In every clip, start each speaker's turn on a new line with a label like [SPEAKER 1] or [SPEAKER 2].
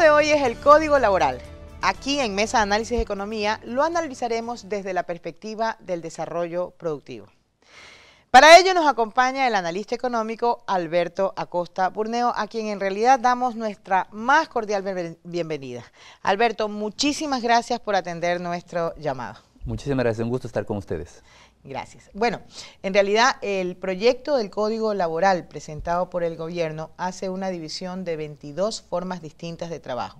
[SPEAKER 1] de hoy es el Código Laboral. Aquí en Mesa de Análisis de Economía lo analizaremos desde la perspectiva del desarrollo productivo. Para ello nos acompaña el analista económico Alberto Acosta Burneo, a quien en realidad damos nuestra más cordial bienvenida. Alberto, muchísimas gracias por atender nuestro llamado.
[SPEAKER 2] Muchísimas gracias, un gusto estar con ustedes.
[SPEAKER 1] Gracias. Bueno, en realidad el proyecto del Código Laboral presentado por el gobierno hace una división de 22 formas distintas de trabajo.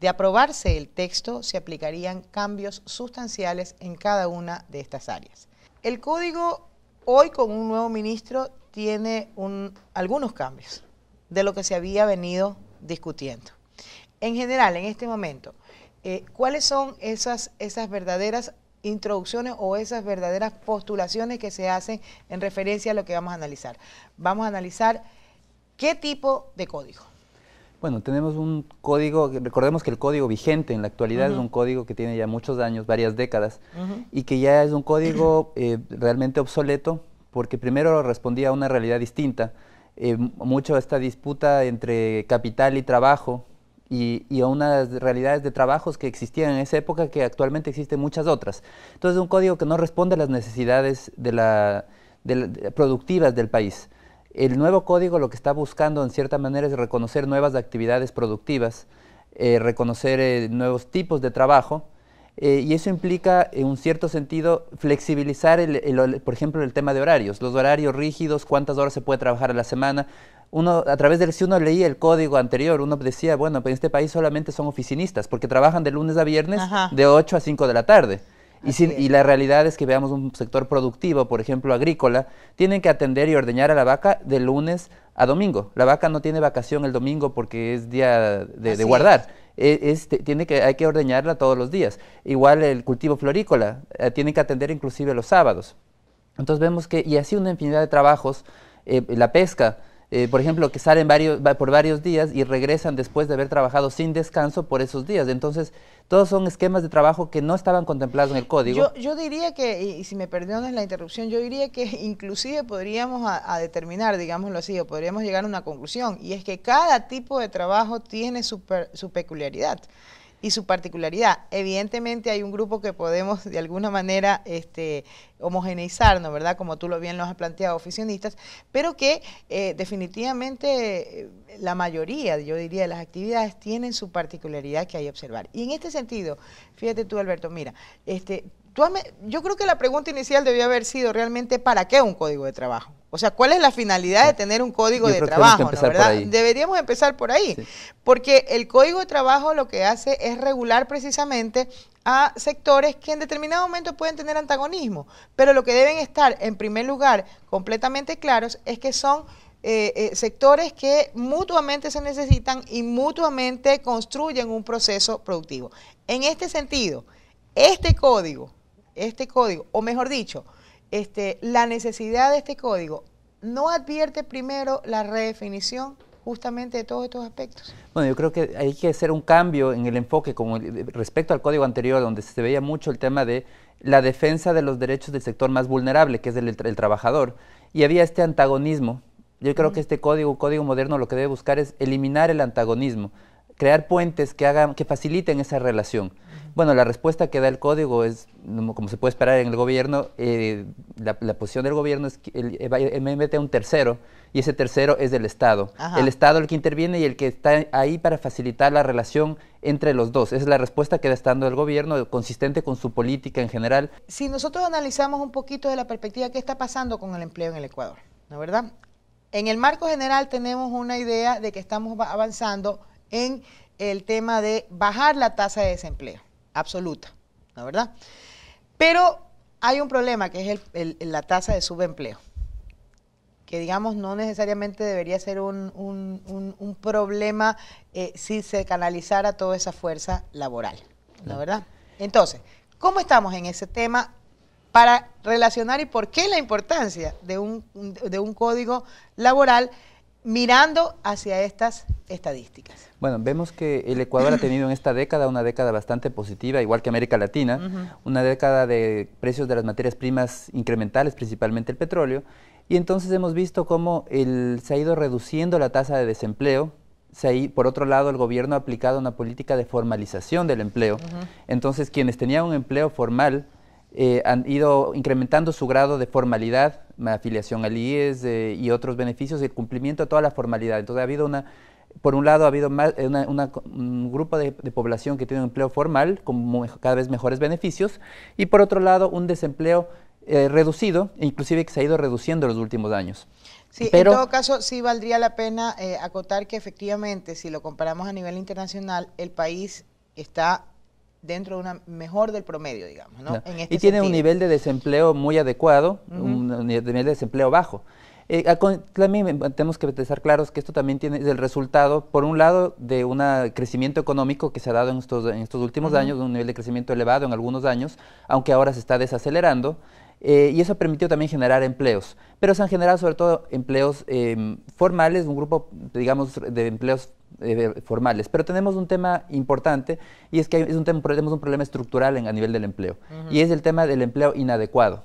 [SPEAKER 1] De aprobarse el texto, se aplicarían cambios sustanciales en cada una de estas áreas. El código hoy con un nuevo ministro tiene algunos cambios de lo que se había venido discutiendo. En general, en este momento, eh, ¿cuáles son esas, esas verdaderas introducciones o esas verdaderas postulaciones que se hacen en referencia a lo que vamos a analizar. Vamos a analizar qué tipo de código.
[SPEAKER 2] Bueno, tenemos un código, recordemos que el código vigente en la actualidad es un código que tiene ya muchos años, varias décadas, y que ya es un código eh, realmente obsoleto porque primero respondía a una realidad distinta. Eh, mucho esta disputa entre capital y trabajo, y, a unas realidades de trabajos que existían en esa época que actualmente existen muchas otras. Entonces, un código que no responde a las necesidades de la, productivas del país. El nuevo código lo que está buscando, en cierta manera, es reconocer nuevas actividades productivas, eh, reconocer eh, nuevos tipos de trabajo, eh, y eso implica, en un cierto sentido, flexibilizar, el, por ejemplo, el tema de horarios, los horarios rígidos, cuántas horas se puede trabajar a la semana uno, a través del, si uno leía el código anterior, uno decía, bueno, pues en este país solamente son oficinistas, porque trabajan de lunes a viernes de 8 a 5 de la tarde. Y, y, la realidad es que veamos un sector productivo, por ejemplo agrícola, tienen que atender y ordeñar a la vaca de lunes a domingo. La vaca no tiene vacación el domingo porque es día de, guardar. E, este, tiene que, hay que ordeñarla todos los días. Igual el cultivo florícola, tiene eh, tienen que atender inclusive los sábados. Entonces vemos que, y así una infinidad de trabajos, eh, la pesca, eh, por ejemplo, que salen varios, por varios días y regresan después de haber trabajado sin descanso por esos días. Entonces, todos son esquemas de trabajo que no estaban contemplados en el código.
[SPEAKER 1] Yo, diría que, y si me perdones la interrupción, yo diría que inclusive podríamos a, determinar, digámoslo así, o podríamos llegar a una conclusión, y es que cada tipo de trabajo tiene su, su peculiaridad y su particularidad. Evidentemente hay un grupo que podemos de alguna manera este, homogeneizarnos, ¿verdad? Como tú lo bien lo has planteado, aficionistas, pero que eh, definitivamente eh, la mayoría, yo diría, de las actividades tienen su particularidad que hay que observar. Y en este sentido, fíjate tú, Alberto, mira, este, yo creo que la pregunta inicial debió haber sido realmente ¿para qué un código de trabajo? O sea, ¿cuál es la finalidad de tener un código de trabajo? Deberíamos empezar por ahí, porque el código de trabajo lo que hace es regular precisamente a sectores que en determinado momento pueden tener antagonismo, pero lo que deben estar en primer lugar completamente claros es que son eh, eh, sectores que mutuamente se necesitan y mutuamente construyen un proceso productivo. En este sentido, este código este código, o mejor dicho, este, la necesidad de este código, ¿no advierte primero la redefinición justamente de todos estos aspectos?
[SPEAKER 2] Bueno, yo creo que hay que hacer un cambio en el enfoque como respecto al código anterior, donde se veía mucho el tema de la defensa de los derechos del sector más vulnerable, que es el, trabajador, y había este antagonismo. Yo creo que este código, código moderno, lo que debe buscar es eliminar el antagonismo crear puentes que, hagan, que faciliten esa relación. Bueno, la respuesta que da el código es, como se puede esperar en el gobierno, eh, la, posición del gobierno es que el, eh, eh, un tercero y ese tercero es del Estado. El Estado el que interviene y el que está ahí para facilitar la relación entre los dos. Esa es la respuesta que da estando el gobierno, consistente con su política en general.
[SPEAKER 1] Si nosotros analizamos un poquito de la perspectiva que está pasando con el empleo en el Ecuador, ¿no verdad? En el marco general tenemos una idea de que estamos avanzando en el tema de bajar la tasa de desempleo absoluta, ¿no verdad? Pero hay un problema que es la tasa de subempleo, que digamos no necesariamente debería ser un, problema eh, si se canalizara toda esa fuerza laboral, ¿no verdad? Entonces, ¿cómo estamos en ese tema para relacionar y por qué la importancia de un código laboral? mirando hacia estas estadísticas?
[SPEAKER 2] Bueno, vemos que el Ecuador ha tenido en esta década una década bastante positiva, igual que América Latina, una década de precios de las materias primas incrementales, principalmente el petróleo, y entonces hemos visto cómo se ha ido reduciendo la tasa de desempleo, se por otro lado, el gobierno ha aplicado una política de formalización del empleo. Entonces, quienes tenían un empleo formal eh, han ido incrementando su grado de formalidad, afiliación al IES eh, y otros beneficios, el cumplimiento de toda la formalidad. Entonces ha habido una, por un lado ha habido un grupo de, población que tiene un empleo formal con cada vez mejores beneficios y por otro lado un desempleo eh, reducido, inclusive que se ha ido reduciendo en los últimos años. Sí, en todo
[SPEAKER 1] caso sí valdría la pena acotar que efectivamente si lo comparamos a nivel internacional el país está dentro de una mejor del promedio, digamos,
[SPEAKER 2] ¿no? Este y tiene un nivel de desempleo muy adecuado, un nivel de desempleo bajo. Eh, también tenemos que estar claros que esto también tiene el resultado, por un lado, de un crecimiento económico que se ha dado en estos, últimos años, un nivel de crecimiento elevado en algunos años, aunque ahora se está desacelerando, eh, y eso ha permitido también generar empleos. Pero se han generado sobre todo empleos em, formales, un grupo, digamos, de empleos eh, formales. Pero tenemos un tema importante y es que un tenemos un problema estructural en, a nivel del empleo y es el tema del empleo inadecuado.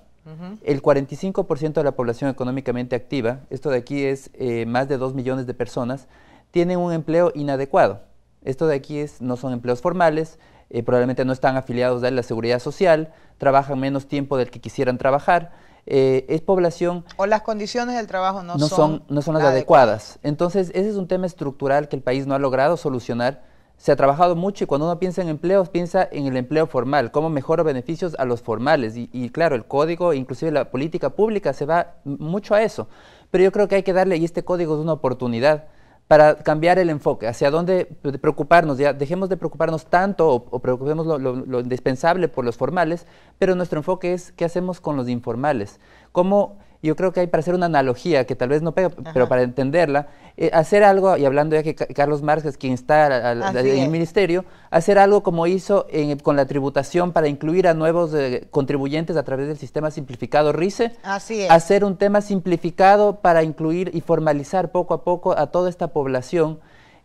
[SPEAKER 2] El 45% de la población económicamente activa, esto de aquí es eh, más de 2 millones de personas, tienen un empleo inadecuado. Esto de aquí es, no son empleos formales, eh, probablemente no están afiliados a la seguridad social, trabajan menos tiempo del que quisieran trabajar eh, es población... O las condiciones del
[SPEAKER 1] trabajo no, son, No son las
[SPEAKER 2] adecuadas. Entonces, ese es un tema estructural que el país no ha logrado solucionar. Se ha trabajado mucho y cuando uno piensa en empleos, piensa en el empleo formal, cómo mejora beneficios a los formales. Y, y claro, el código, inclusive la política pública, se va mucho a eso. Pero yo creo que hay que darle, y este código es una oportunidad, para cambiar el enfoque, hacia dónde preocuparnos, ya dejemos de preocuparnos tanto o, preocupemos lo, indispensable por los formales, pero nuestro enfoque es qué hacemos con los informales, yo creo que hay para hacer una analogía que tal vez no pega, pero para entenderla, eh, hacer algo, y hablando ya que Carlos Marx quien está en el ministerio, hacer algo como hizo con la tributación para incluir a nuevos eh, contribuyentes a través del sistema simplificado RICE.
[SPEAKER 1] Así Hacer
[SPEAKER 2] un tema simplificado para incluir y formalizar poco a poco a toda esta población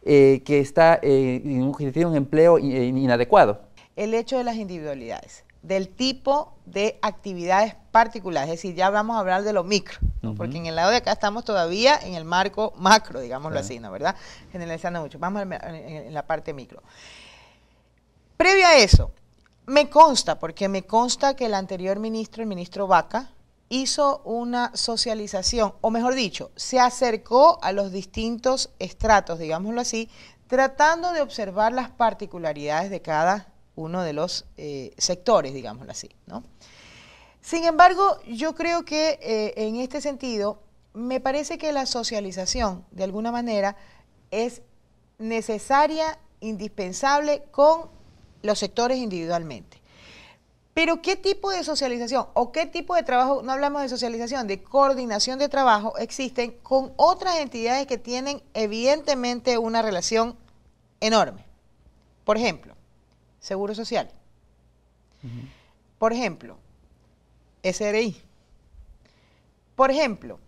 [SPEAKER 2] eh, que está en un, tiene un empleo inadecuado.
[SPEAKER 1] El hecho de las individualidades del tipo de actividades particulares, es decir, ya vamos a hablar de lo micro, porque en el lado de acá estamos todavía en el marco macro, digámoslo así, ¿no verdad? Generalizando mucho, vamos en la parte micro. Previo a eso, me consta, porque me consta que el anterior ministro, el ministro Vaca, hizo una socialización, o mejor dicho, se acercó a los distintos estratos, digámoslo así, tratando de observar las particularidades de cada uno de los eh, sectores, digámoslo así. ¿no? Sin embargo, yo creo que eh, en este sentido, me parece que la socialización, de alguna manera, es necesaria, indispensable con los sectores individualmente. Pero ¿qué tipo de socialización o qué tipo de trabajo, no hablamos de socialización, de coordinación de trabajo existen con otras entidades que tienen evidentemente una relación enorme? Por ejemplo, Seguro Social. Por ejemplo, SRI. Por ejemplo,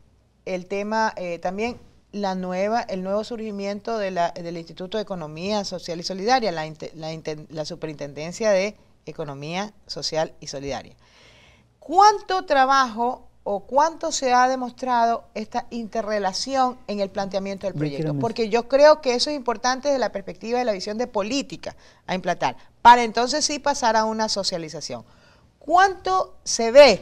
[SPEAKER 1] el tema eh, también la nueva, el nuevo surgimiento del Instituto de Economía Social y Solidaria, la, Superintendencia de Economía Social y Solidaria. ¿Cuánto trabajo o cuánto se ha demostrado esta interrelación en el planteamiento del proyecto? Porque yo creo que eso es importante desde la perspectiva de la visión de política a implantar para entonces sí pasar a una socialización. ¿Cuánto se ve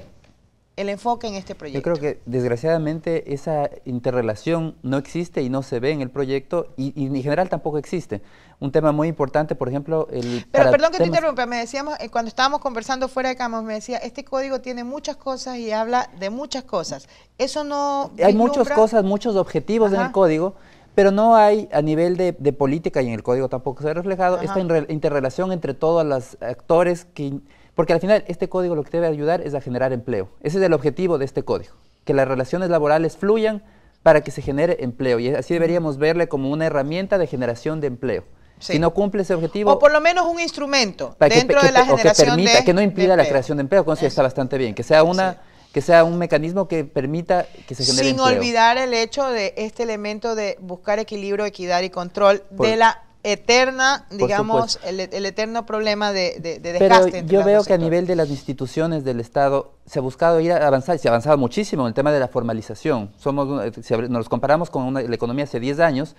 [SPEAKER 1] el enfoque en este proyecto? Yo creo
[SPEAKER 2] que desgraciadamente esa interrelación no existe y no se ve en el proyecto y, en general tampoco existe. Un tema muy importante, por ejemplo, el... Pero perdón que te
[SPEAKER 1] interrumpa, me decíamos, eh, cuando estábamos conversando fuera de cámara, me decía, este código tiene muchas cosas y habla de muchas cosas. Eso no... Hay muchas cosas,
[SPEAKER 2] muchos objetivos en el código pero no hay a nivel de, política y en el código tampoco se ha reflejado esta interrelación entre todos los actores que porque al final este código lo que debe ayudar es a generar empleo. Ese es el objetivo de este código, que las relaciones laborales fluyan para que se genere empleo y así deberíamos verle como una herramienta de generación de empleo. Si no cumple ese objetivo... O por
[SPEAKER 1] lo menos un instrumento dentro de la generación que que no impida la creación
[SPEAKER 2] de empleo, con está bastante bien, que sea una que sea un mecanismo que permita que se genere Sin olvidar
[SPEAKER 1] el hecho de este elemento de buscar equilibrio, equidad y control de la eterna, digamos, e-, el, eterno problema de, de, desgaste. Pero yo
[SPEAKER 2] veo que a nivel de las instituciones del Estado se ha buscado ir a avanzar, se ha avanzado muchísimo en el tema de la formalización. Somos, eh, si nos comparamos con la economía hace 10 años,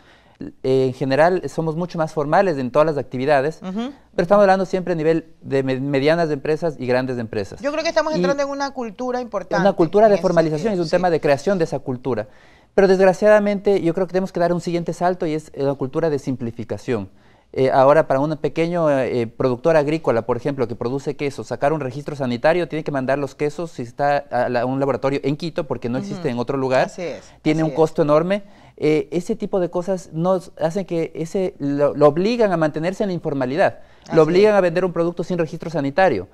[SPEAKER 2] eh, en general somos mucho más formales en todas las actividades, pero estamos hablando siempre a nivel de medianas de empresas y grandes de empresas. Yo creo que estamos entrando en
[SPEAKER 1] una cultura importante. Una
[SPEAKER 2] cultura de formalización, es un tema de creación de esa cultura. Pero desgraciadamente yo creo que tenemos que dar un siguiente salto y es la cultura de simplificación. Eh, ahora para un pequeño eh, eh, productor agrícola, por ejemplo, que produce queso, sacar un registro sanitario, tiene que mandar los quesos si está a, un laboratorio en Quito, porque no existe en otro lugar. tiene un costo enorme. ese tipo de cosas nos hacen que ese, lo, obligan a mantenerse en la informalidad, lo obligan a vender un producto sin registro sanitario.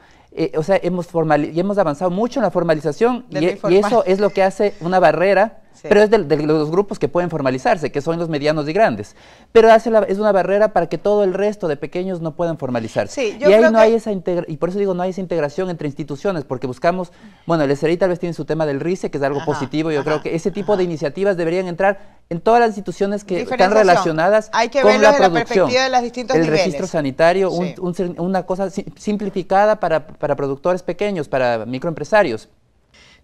[SPEAKER 2] o sea, hemos, y hemos avanzado mucho en la formalización e, y eso es lo que hace una barrera pero es de, los grupos que pueden formalizarse, que son los medianos y grandes. Pero hace es una barrera para que todo el resto de pequeños no puedan formalizarse. y ahí no hay esa y por eso digo, no hay esa integración entre instituciones, porque buscamos, bueno, el SRI tal vez tiene su tema del RICE, que es algo positivo. Yo creo que ese tipo de iniciativas deberían entrar en todas las instituciones que están relacionadas hay que con la La perspectiva de
[SPEAKER 1] las distintas. el registro
[SPEAKER 2] sanitario, una cosa simplificada para, para productores pequeños, para microempresarios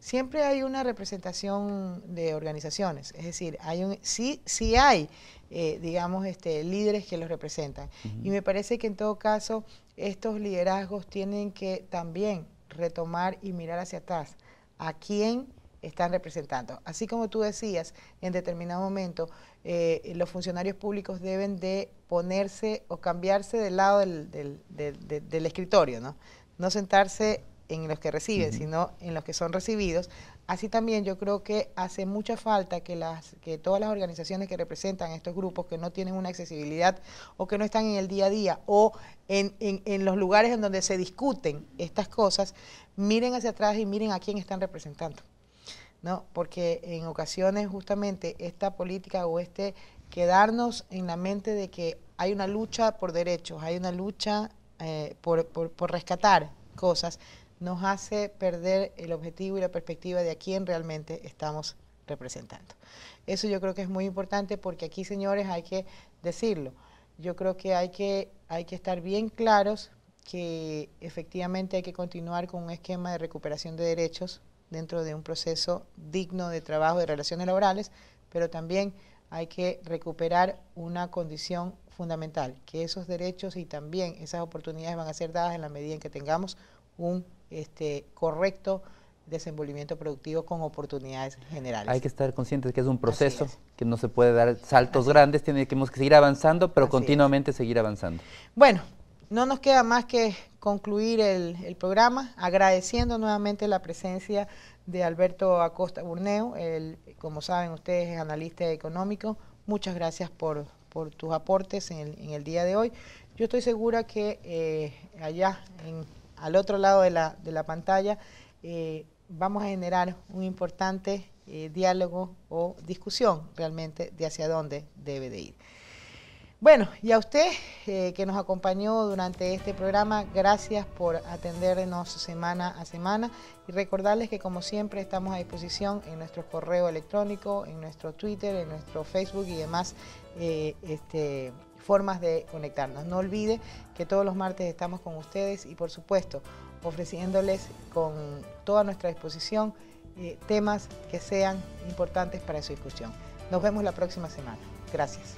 [SPEAKER 1] siempre hay una representación de organizaciones, es decir, hay un, sí, hay, eh, digamos, este, líderes que los representan. Y me parece que en todo caso estos liderazgos tienen que también retomar y mirar hacia atrás a quién están representando. Así como tú decías, en determinado momento eh, los funcionarios públicos deben de ponerse o cambiarse del lado del, del, del escritorio, ¿no? No sentarse en los que reciben, sino en los que son recibidos. Así también yo creo que hace mucha falta que, las, que todas las organizaciones que representan a estos grupos que no tienen una accesibilidad o que no están en el día a día o en, en, los lugares en donde se discuten estas cosas, miren hacia atrás y miren a quién están representando. ¿no? Porque en ocasiones justamente esta política o este quedarnos en la mente de que hay una lucha por derechos, hay una lucha eh, por rescatar cosas, nos hace perder el objetivo y la perspectiva de a quién realmente estamos representando. Eso yo creo que es muy importante porque aquí, señores, hay que decirlo. Yo creo que hay que, hay que estar bien claros que efectivamente hay que continuar con un esquema de recuperación de derechos dentro de un proceso digno de trabajo de relaciones laborales, pero también hay que recuperar una condición fundamental, que esos derechos y también esas oportunidades van a ser dadas en la medida en que tengamos un este, correcto desenvolvimiento productivo con oportunidades generales. Hay
[SPEAKER 2] que estar conscientes que es un proceso, que no se puede dar saltos grandes, tenemos que seguir avanzando, pero continuamente seguir avanzando.
[SPEAKER 1] Bueno, no nos queda más que concluir el, programa agradeciendo nuevamente la presencia de Alberto Acosta Burneo, como saben ustedes es analista económico. Muchas gracias por, tus aportes en el, día de hoy. Yo estoy segura que eh, allá en al otro lado de la, pantalla, eh, vamos a generar un importante eh, diálogo o discusión realmente de hacia dónde debe de ir. Bueno, y a usted eh, que nos acompañó durante este programa, gracias por atendernos semana a semana y recordarles que como siempre estamos a disposición en nuestro correo electrónico, en nuestro Twitter, en nuestro Facebook y demás este, formas de conectarnos. No olvide que todos los martes estamos con ustedes y por supuesto ofreciéndoles con toda nuestra disposición eh, temas que sean importantes para su discusión. Nos vemos la próxima semana. Gracias.